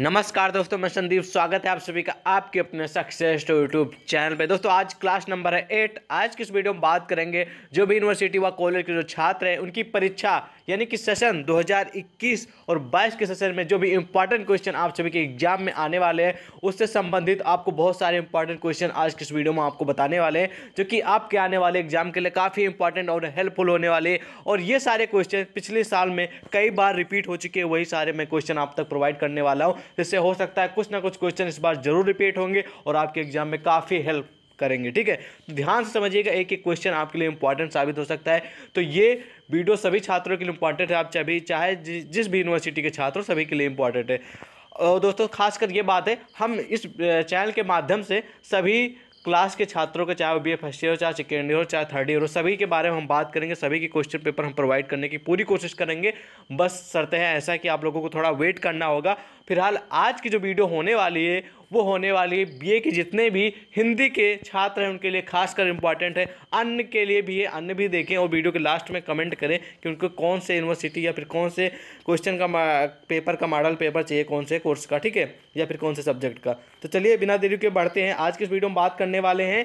नमस्कार दोस्तों मैं संदीप स्वागत है आप सभी का आपके अपने सक्सेस टू यूट्यूब चैनल पे दोस्तों आज क्लास नंबर है एट आज की इस वीडियो में बात करेंगे जो भी यूनिवर्सिटी व कॉलेज के जो छात्र हैं उनकी परीक्षा यानी कि सेशन 2021 और 22 के सेशन में जो भी इंपॉर्टेंट क्वेश्चन आप सभी के एग्जाम में आने वाले हैं उससे संबंधित आपको बहुत सारे इंपॉर्टेंट क्वेश्चन आज के इस वीडियो में आपको बताने वाले हैं जो कि आपके आने वाले एग्जाम के लिए काफ़ी इंपॉर्टेंट और हेल्पफुल होने वाले और ये सारे क्वेश्चन पिछले साल में कई बार रिपीट हो चुके हैं वही सारे मैं क्वेश्चन आप तक प्रोवाइड करने वाला हूँ जिससे हो सकता है कुछ ना कुछ क्वेश्चन इस बार जरूर रिपीट होंगे और आपके एग्जाम में काफ़ी हेल्प करेंगे ठीक है तो ध्यान से समझिएगा एक एक क्वेश्चन आपके लिए इंपॉर्टेंट साबित हो सकता है तो ये वीडियो सभी छात्रों के लिए इंपॉर्टेंट है आप चाहे चाहे जिस भी यूनिवर्सिटी के छात्र सभी के लिए इंपॉर्टेंट है और दोस्तों खासकर ये बात है हम इस चैनल के माध्यम से सभी क्लास के छात्रों के चाहे बी ए फर्स्ट ईयर हो चाहे सेकेंड ईयर हो चाहे थर्ड ईयर हो सभी के बारे में हम बात करेंगे सभी के क्वेश्चन पेपर हम प्रोवाइड करने की पूरी कोशिश करेंगे बस सरते हैं ऐसा कि आप लोगों को थोड़ा वेट करना होगा फिलहाल आज की जो वीडियो होने वाली है वो होने वाली है बीए के जितने भी हिंदी के छात्र हैं उनके लिए खासकर इंपॉर्टेंट है अन्य के लिए भी है अन्य भी देखें और वीडियो के लास्ट में कमेंट करें कि उनको कौन से यूनिवर्सिटी या फिर कौन से क्वेश्चन का पेपर का मॉडल पेपर चाहिए कौन से कोर्स का ठीक है या फिर कौन से सब्जेक्ट का तो चलिए बिना देरी के बढ़ते हैं आज के इस वीडियो में बात करने वाले हैं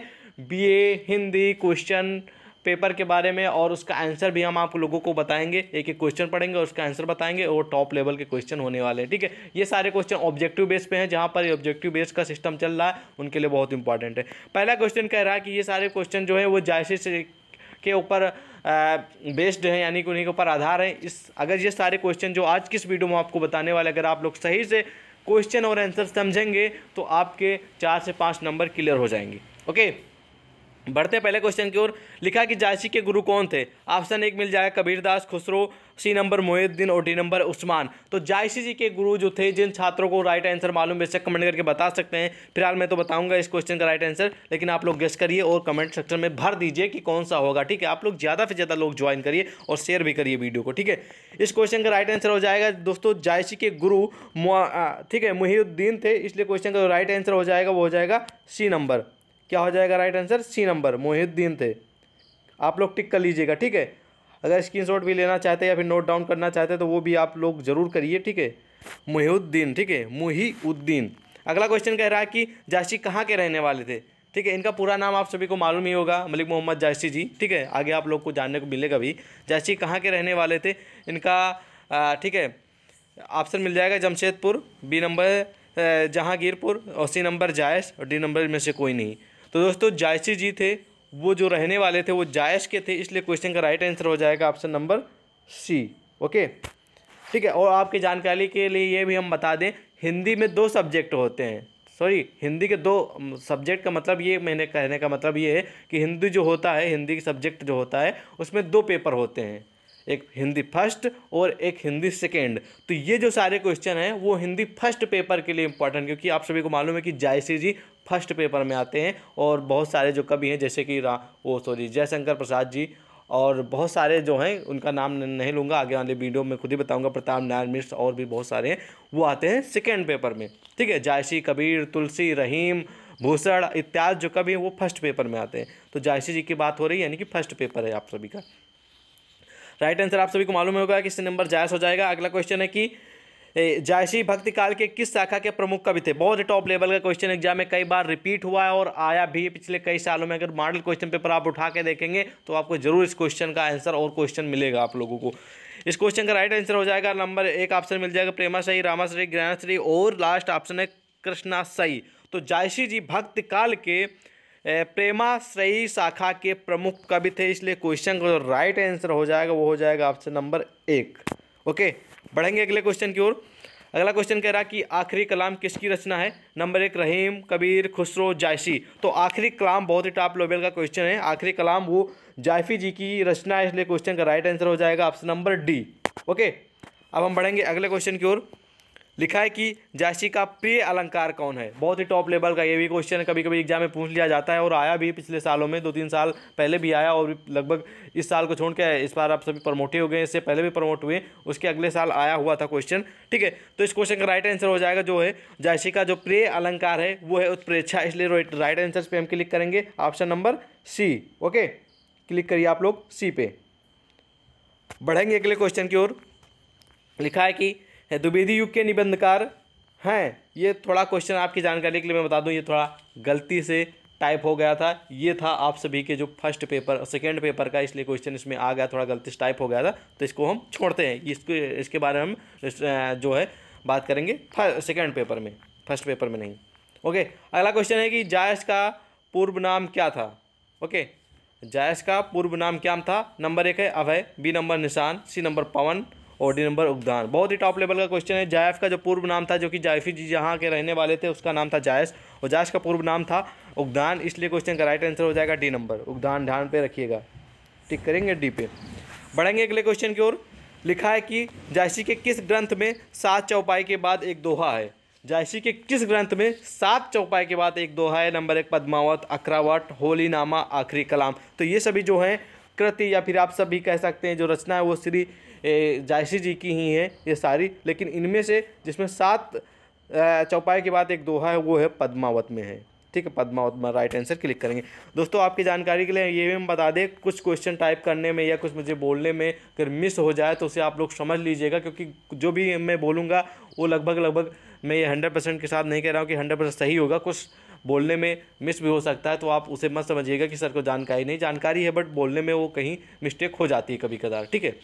बी हिंदी क्वेश्चन पेपर के बारे में और उसका आंसर भी हम आप लोगों को बताएंगे एक एक क्वेश्चन पढ़ेंगे और उसका आंसर बताएंगे और टॉप लेवल के क्वेश्चन होने वाले हैं ठीक है ये सारे क्वेश्चन ऑब्जेक्टिव बेस पे हैं जहाँ पर ऑब्जेक्टिव बेस का सिस्टम चल रहा है उनके लिए बहुत इंपॉर्टेंट है पहला क्वेश्चन कह रहा है कि ये सारे क्वेश्चन जो है वो जायसे के ऊपर बेस्ड हैं यानी कि उन्हीं के ऊपर आधार है इस अगर ये सारे क्वेश्चन जो आज किस वीडियो में आपको बताने वाले अगर आप लोग सही से क्वेश्चन और आंसर समझेंगे तो आपके चार से पाँच नंबर क्लियर हो जाएंगे ओके बढ़ते पहले क्वेश्चन की ओर लिखा कि जायसी के गुरु कौन थे ऑप्शन एक मिल जाएगा कबीरदास खुसरो सी नंबर मोहिद्दीन और डी नंबर उस्मान तो जायसी जी के गुरु जो थे जिन छात्रों को राइट आंसर मालूम बेशक कमेंट करके बता सकते हैं फिलहाल मैं तो बताऊंगा इस क्वेश्चन का राइट आंसर लेकिन आप लोग गेस्ट करिए और कमेंट सेक्शन में भर दीजिए कि कौन सा होगा ठीक है आप लोग ज़्यादा से ज़्यादा लोग ज्वाइन करिए और शेयर भी करिए वीडियो को ठीक है इस क्वेश्चन का राइट आंसर हो जाएगा दोस्तों जायसी के गुरु ठीक है मुहिउद्दीन थे इसलिए क्वेश्चन का राइट आंसर हो जाएगा वो हो जाएगा सी नंबर क्या हो जाएगा right answer C number Mohiuddin थे आप लोग टिक कर लीजिएगा ठीक है अगर स्क्रीनशॉट भी लेना चाहते हैं या फिर नोट डाउन करना चाहते हैं तो वो भी आप लोग ज़रूर करिए ठीक है मुहिउद्दीन ठीक है मुहिउद्दीन अगला क्वेश्चन कह रहा है कि जाशी कहाँ के रहने वाले थे ठीक है इनका पूरा नाम आप सभी को मालूम ही होगा मलिक मोहम्मद जाशी जी ठीक है आगे आप लोग को जानने को मिलेगा भी जाशी कहाँ के रहने वाले थे इनका ठीक है ऑप्शन मिल जाएगा जमशेदपुर बी नंबर जहांगीरपुर और सी नंबर जायश और डी नंबर में से कोई नहीं तो दोस्तों जायसी जी थे वो जो रहने वाले थे वो जायश के थे इसलिए क्वेश्चन का राइट आंसर हो जाएगा ऑप्शन नंबर सी ओके ठीक है और आपकी जानकारी के लिए ये भी हम बता दें हिंदी में दो सब्जेक्ट होते हैं सॉरी हिंदी के दो सब्जेक्ट का मतलब ये मैंने कहने का मतलब ये है कि हिंदी जो होता है हिंदी का सब्जेक्ट जो होता है उसमें दो पेपर होते हैं एक हिंदी फर्स्ट और एक हिंदी सेकेंड तो ये जो सारे क्वेश्चन हैं वो हिंदी फर्स्ट पेपर के लिए इंपॉर्टेंट क्योंकि आप सभी को मालूम है कि जायसी जी फर्स्ट पेपर में आते हैं और बहुत सारे जो कवि हैं जैसे कि रा वो सॉरी जयशंकर प्रसाद जी और बहुत सारे जो हैं उनका नाम नहीं लूँगा आगे वाले वीडियो में खुद ही बताऊँगा प्रताप नारायण मिश्र और भी बहुत सारे हैं वो आते हैं सेकेंड पेपर में ठीक है जायसी कबीर तुलसी रहीम भूषण इत्यादि जो कवि हैं वो फर्स्ट पेपर में आते हैं तो जायसी जी की बात हो रही है यानी कि फर्स्ट पेपर है आप सभी का राइट आंसर आप सभी को मालूम होगा कि इससे नंबर जायज़ हो जाएगा अगला क्वेश्चन है कि जायसी भक्ति काल के किस शाखा के प्रमुख कवि थे बहुत ही टॉप लेवल का क्वेश्चन एग्जाम में कई बार रिपीट हुआ है और आया भी पिछले कई सालों में अगर मॉडल क्वेश्चन पेपर आप उठा के देखेंगे तो आपको जरूर इस क्वेश्चन का आंसर और क्वेश्चन मिलेगा आप लोगों को इस क्वेश्चन का राइट आंसर हो जाएगा नंबर एक ऑप्शन मिल जाएगा प्रेमाश्री रामाश्री ज्ञानाश्री और लास्ट ऑप्शन है कृष्णाश्रयी तो जायसी जी भक्त काल के प्रेमाश्रयी शाखा के प्रमुख कवि थे इसलिए क्वेश्चन का जो राइट आंसर हो जाएगा वो हो जाएगा ऑप्शन नंबर एक ओके बढ़ेंगे अगले क्वेश्चन की ओर अगला क्वेश्चन कह रहा कि आखिरी कलाम किसकी रचना है नंबर एक रहीम कबीर खुसरो जायसी तो आखिरी कलाम बहुत ही टॉप लेवल का क्वेश्चन है आखिरी कलाम वो जायफी जी की रचना है इसलिए क्वेश्चन का राइट आंसर हो जाएगा ऑप्शन नंबर डी ओके अब हम बढ़ेंगे अगले क्वेश्चन की ओर लिखा है कि जायसी का प्रिय अलंकार कौन है बहुत ही टॉप लेवल का ये भी क्वेश्चन कभी कभी एग्जाम में पूछ लिया जाता है और आया भी पिछले सालों में दो तीन साल पहले भी आया और लगभग इस साल को छोड़ के इस बार आप सभी प्रमोट हो गए इससे पहले भी प्रमोट हुए उसके अगले साल आया हुआ था क्वेश्चन ठीक है तो इस क्वेश्चन का राइट आंसर हो जाएगा जो है जायसी का जो प्रिय अलंकार है वो है उत्प्रेक्षा इसलिए राइट आंसर पर हम क्लिक करेंगे option number C okay click करिए आप लोग सी पे बढ़ेंगे अगले क्वेश्चन की ओर लिखा है कि है द्विवेदी युग के निबंधकार हैं ये थोड़ा क्वेश्चन आपकी जानकारी के लिए मैं बता दूं ये थोड़ा गलती से टाइप हो गया था ये था आप सभी के जो फर्स्ट पेपर सेकेंड पेपर का इसलिए क्वेश्चन इसमें आ गया थोड़ा गलती से टाइप हो गया था तो इसको हम छोड़ते हैं इसको इसके बारे में हम जो है बात करेंगे सेकेंड पेपर में फर्स्ट पेपर में नहीं ओके अगला क्वेश्चन है कि जायस का पूर्व नाम क्या था ओके जायस का पूर्व नाम क्या था नंबर एक है अभय बी नंबर निशान C number Pawan D number उगदान बहुत ही टॉप लेवल का क्वेश्चन है जायफ का जो पूर्व नाम था जो कि जायफी जी यहाँ के रहने वाले थे उसका नाम था जायस और जायस का पूर्व नाम था उगदान इसलिए क्वेश्चन का राइट आंसर हो जाएगा डी नंबर उगदान ध्यान पे रखिएगा टिक करेंगे डी पे बढ़ेंगे अगले क्वेश्चन की ओर लिखा है कि जायसी के किस ग्रंथ में सात चौपाई के बाद एक दोहा है जायसी के किस ग्रंथ में सात चौपाई के बाद एक दोहा है नंबर एक पद्मावत अक्रावट नामा आखिरी कलाम तो ये सभी जो हैं कृति या फिर आप सब भी कह सकते हैं जो रचना है वो श्री जायसी जी की ही है ये सारी लेकिन इनमें से जिसमें सात चौपाई के बाद एक दोहा है वो है पद्मावत में है ठीक है पद्मावत में राइट आंसर क्लिक करेंगे दोस्तों आपकी जानकारी के लिए ये भी हम बता दें कुछ क्वेश्चन टाइप करने में या कुछ मुझे बोलने में अगर मिस हो जाए तो उसे आप लोग समझ लीजिएगा क्योंकि जो भी मैं बोलूँगा वो लगभग लगभग मैं ये हंड्रेड परसेंट के साथ नहीं कह रहा हूँ कि हंड्रेड परसेंट सही होगा कुछ बोलने में मिस भी हो सकता है तो आप उसे मत समझिएगा कि सर को जानकारी नहीं जानकारी है बट बोलने में वो कहीं मिस्टेक हो जाती है कभी कदार ठीक है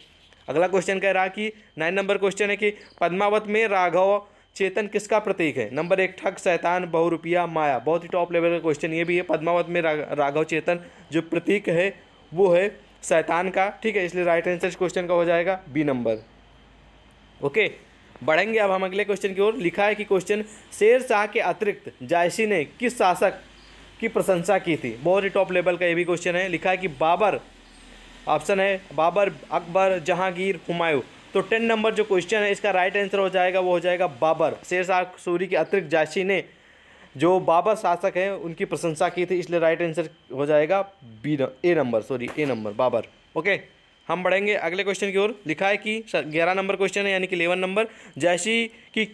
अगला क्वेश्चन कह रहा कि नाइन नंबर क्वेश्चन है कि पद्मावत में राघव चेतन किसका प्रतीक है नंबर एक ठग शैतान बहु रुपया माया बहुत ही टॉप लेवल का क्वेश्चन ये भी है पद्मावत में राघव चेतन जो प्रतीक है वो है शैतान का ठीक है इसलिए राइट आंसर इस क्वेश्चन का हो जाएगा बी नंबर ओके बढ़ेंगे अब हम अगले क्वेश्चन की ओर लिखा है कि क्वेश्चन शेर शाह के अतिरिक्त जायसी ने किस शासक की प्रशंसा की थी बहुत ही टॉप लेवल का ये भी क्वेश्चन है लिखा है कि बाबर ऑप्शन है बाबर अकबर जहांगीर हुमायूं तो टेन नंबर जो क्वेश्चन है इसका राइट आंसर हो जाएगा वो हो जाएगा बाबर शेर शाह सूरी के अतिरिक्त जायसी ने जो बाबर शासक हैं उनकी प्रशंसा की थी इसलिए राइट आंसर हो जाएगा B A number sorry A number Babur okay हम बढ़ेंगे अगले क्वेश्चन की ओर लिखा है कि ग्यारह नंबर क्वेश्चन है यानी कि इलेवन नंबर जैसी कि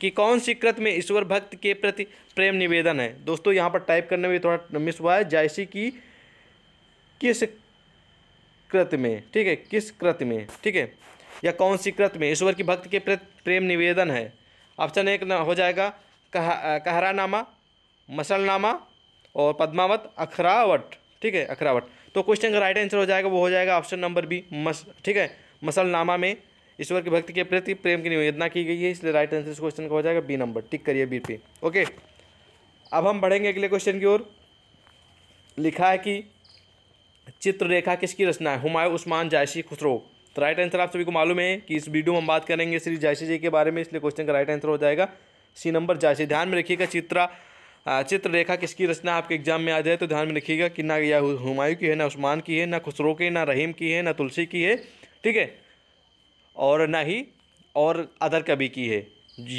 कि कौन सी कृत में ईश्वर भक्त के प्रति प्रेम निवेदन है दोस्तों यहाँ पर टाइप करने में थोड़ा मिस हुआ है जैसी कि किस कृत में ठीक है किस कृत में ठीक है या कौन सी कृत में ईश्वर की भक्त के प्रति प्रेम निवेदन है ऑप्शन एक हो जाएगा कह, नामा मसलनामा और पद्मावत अखरावट ठीक है अखरावट तो क्वेश्चन का राइट आंसर हो जाएगा वो हो जाएगा ऑप्शन नंबर बी मस ठीक है मसलनामा में ईश्वर की भक्ति के प्रति प्रेम की निवेदना की गई है इसलिए राइट आंसर इस क्वेश्चन का हो जाएगा बी नंबर टिक करिए बी पे ओके अब हम बढ़ेंगे अगले क्वेश्चन की ओर लिखा है कि चित्र रेखा किसकी रचना है हुमायूं उस्मान जायसी खुसरो तो राइट आंसर आप सभी को मालूम है कि इस वीडियो में हम बात करेंगे श्री जायसी जी के बारे में इसलिए क्वेश्चन का राइट आंसर हो जाएगा सी नंबर जायसी ध्यान में रखिएगा चित्रा चित्र रेखा किसकी रचना आपके एग्जाम में आ जाए तो ध्यान में रखिएगा कि ना यह हुमायूं की है ना उस्मान की है ना खुसरो की ना रहीम की है ना तुलसी की है ठीक है और ना ही और अदर कवि की है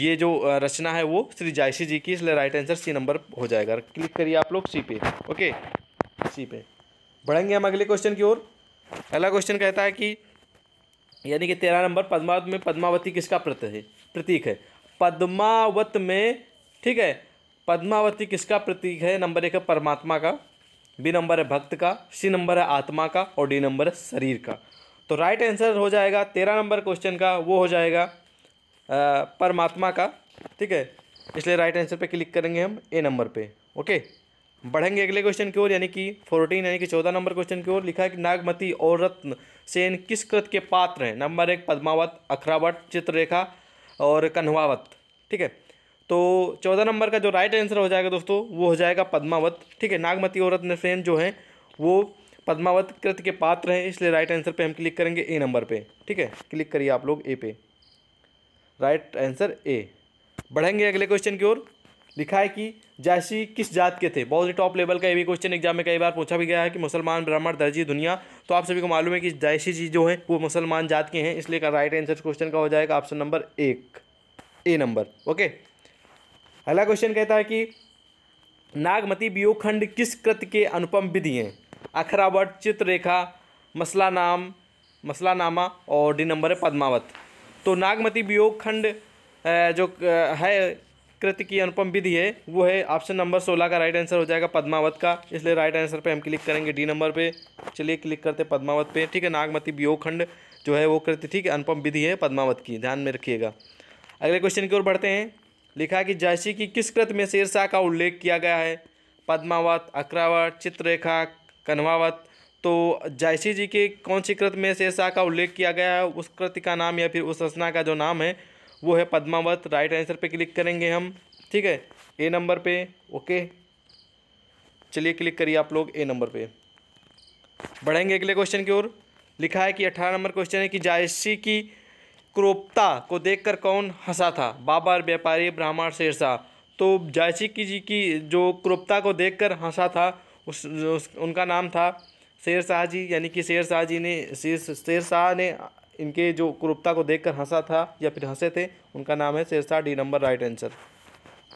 ये जो रचना है वो श्री जायसी जी की इसलिए राइट आंसर सी नंबर हो जाएगा क्लिक करिए आप लोग सी पे ओके सी पे बढ़ेंगे हम अगले क्वेश्चन की ओर अगला क्वेश्चन कहता है कि यानी कि तेरह नंबर पद्मावत में पद्मावती किसका प्रत है प्रतीक है पद्मावत में ठीक है पद्मावती किसका प्रतीक है नंबर एक है परमात्मा का बी नंबर है भक्त का सी नंबर है आत्मा का और डी नंबर है शरीर का तो राइट आंसर हो जाएगा तेरह नंबर क्वेश्चन का वो हो जाएगा परमात्मा का ठीक है इसलिए राइट आंसर पे क्लिक करेंगे हम ए नंबर पे ओके बढ़ेंगे अगले क्वेश्चन की ओर यानी कि फोर्टीन यानी कि चौदह नंबर क्वेश्चन की ओर लिखा है कि नागमती और रत्न सेन किस कृत के पात्र हैं नंबर एक पद्मावत अखरावट चित्ररेखा और कन्हवावत ठीक है तो चौदह नंबर का जो राइट आंसर हो जाएगा दोस्तों वो हो जाएगा पद्मावत ठीक है नागमती और रत्नसेन जो हैं वो पद्मावत कृत के पात्र हैं इसलिए राइट आंसर पे हम क्लिक करेंगे ए नंबर पे ठीक है क्लिक करिए आप लोग ए पे राइट आंसर ए बढ़ेंगे अगले क्वेश्चन की ओर लिखा है कि जैसी किस जात के थे बहुत ही टॉप लेवल का ये भी क्वेश्चन एग्जाम में कई बार पूछा भी गया है कि मुसलमान ब्राह्मण दर्जी दुनिया तो आप सभी को मालूम है कि जैसी जी जो हैं वो मुसलमान जात के हैं इसलिए का राइट आंसर क्वेश्चन का हो जाएगा ऑप्शन नंबर एक ए नंबर ओके अगला क्वेश्चन कहता है कि नागमती वियोगखंड किस कृत के अनुपम विधि हैं अखरावट चित्ररेखा मसला नाम मसला नामा और डी नंबर है पद्मावत तो नागमती वियोगखंड जो है कृत की अनुपम विधि है वो है ऑप्शन नंबर सोलह का राइट आंसर हो जाएगा पद्मावत का इसलिए राइट आंसर पे हम क्लिक करेंगे डी नंबर पे चलिए क्लिक करते पद्मावत पे ठीक है नागमती वियोगखंड जो है वो कृत ठीक है अनुपम विधि है पद्मावत की ध्यान में रखिएगा अगले क्वेश्चन की ओर बढ़ते हैं लिखा कि जैसी की किस कृत में शेरशाह का उल्लेख किया गया है पद्मावत अक्रावत चित्ररेखा कन्वावत तो जायसी जी के कौन सी कृत में शेरशाह का उल्लेख किया गया है उस कृति का नाम या फिर उस रचना का जो नाम है वो है पद्मावत राइट आंसर पे क्लिक करेंगे हम ठीक है ए नंबर पे ओके चलिए क्लिक करिए आप लोग ए नंबर पे बढ़ेंगे अगले क्वेश्चन की ओर लिखा है कि अठारह नंबर क्वेश्चन है कि जायसी की क्रोपता को देखकर कौन हंसा था बाबर व्यापारी ब्राह्मण शेरशाह तो की जी की जो क्रोपता को देखकर हंसा था उस, उस उनका नाम था शेरशाह जी यानी कि शेरशाह जी ने शेर शेरशाह ने इनके जो क्रोपता को देखकर हंसा था या फिर हंसे थे उनका नाम है Shershah D number right answer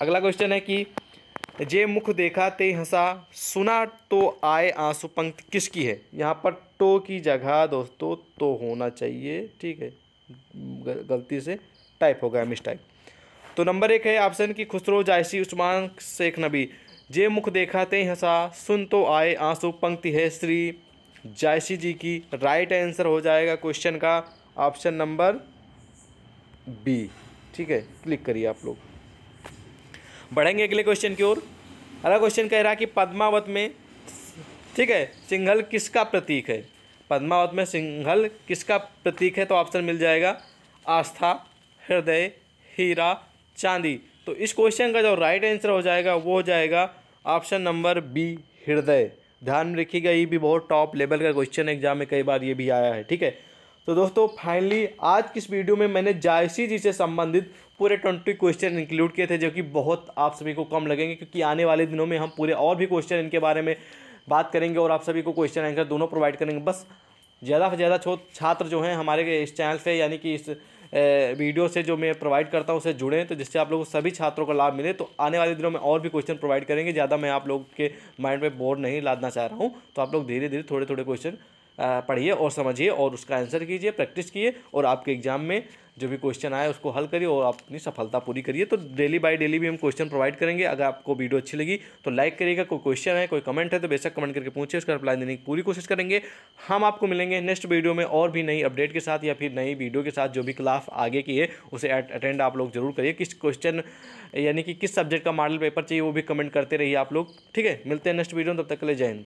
अगला क्वेश्चन है कि जे मुख देखा ते हंसा सुना तो आए आंसू पंक्ति किसकी है यहाँ पर तो की जगह दोस्तों तो होना चाहिए ठीक है गलती से टाइप हो गया मिसटाइप तो नंबर एक है ऑप्शन की खुसरो जायसी उस्मान शेख नबी जे मुख देखा ते हंसा सुन तो आए आंसू पंक्ति है श्री जायसी जी की राइट आंसर हो जाएगा क्वेश्चन का ऑप्शन नंबर बी ठीक है क्लिक करिए आप लोग बढ़ेंगे अगले क्वेश्चन की ओर अगला क्वेश्चन कह रहा है कि पद्मावत में ठीक है सिंघल किसका प्रतीक है पद्मावत में सिंघल किसका प्रतीक है तो ऑप्शन मिल जाएगा आस्था हृदय हीरा चांदी तो इस क्वेश्चन का जो राइट आंसर हो जाएगा वो हो जाएगा ऑप्शन नंबर बी हृदय ध्यान में रखिएगा ये भी बहुत टॉप लेवल का क्वेश्चन है एग्जाम में कई बार ये भी आया है ठीक है तो दोस्तों फाइनली आज की इस वीडियो में मैंने जायसी जी से संबंधित पूरे ट्वेंटी क्वेश्चन इंक्लूड किए थे जो कि बहुत आप सभी को कम लगेंगे क्योंकि आने वाले दिनों में हम पूरे और भी क्वेश्चन इनके बारे में बात करेंगे और आप सभी को क्वेश्चन आंसर दोनों प्रोवाइड करेंगे बस ज़्यादा से ज़्यादा छात्र जो हैं हमारे इस चैनल से यानी कि इस वीडियो से जो मैं प्रोवाइड करता हूँ उसे जुड़ें तो जिससे आप लोगों को सभी छात्रों को लाभ मिले तो आने वाले दिनों में और भी क्वेश्चन प्रोवाइड करेंगे ज़्यादा मैं आप लोग के माइंड में बोर्ड नहीं लादना चाह रहा हूँ तो आप लोग धीरे धीरे थोड़े थोड़े क्वेश्चन पढ़िए और समझिए और उसका आंसर कीजिए प्रैक्टिस कीजिए और आपके एग्ज़ाम में जो भी क्वेश्चन आए उसको हल करिए और आप अपनी सफलता पूरी करिए तो डेली बाय डेली भी हम क्वेश्चन प्रोवाइड करेंगे अगर आपको वीडियो अच्छी लगी तो लाइक करिएगा कोई क्वेश्चन है कोई कमेंट है तो बेशक कमेंट करके पूछिए उसका रिप्लाई देने की पूरी कोशिश करेंगे हम आपको मिलेंगे नेक्स्ट वीडियो में और भी नई अपडेट के साथ या फिर नई वीडियो के साथ जो भी क्लास आगे की है उसे अटेंड आप लोग जरूर करिए किस क्वेश्चन यानी कि किस सब्जेक्ट का मॉडल पेपर चाहिए वो भी कमेंट करते रहिए आप लोग ठीक है मिलते हैं नेक्स्ट वीडियो में तब तक के लिए जय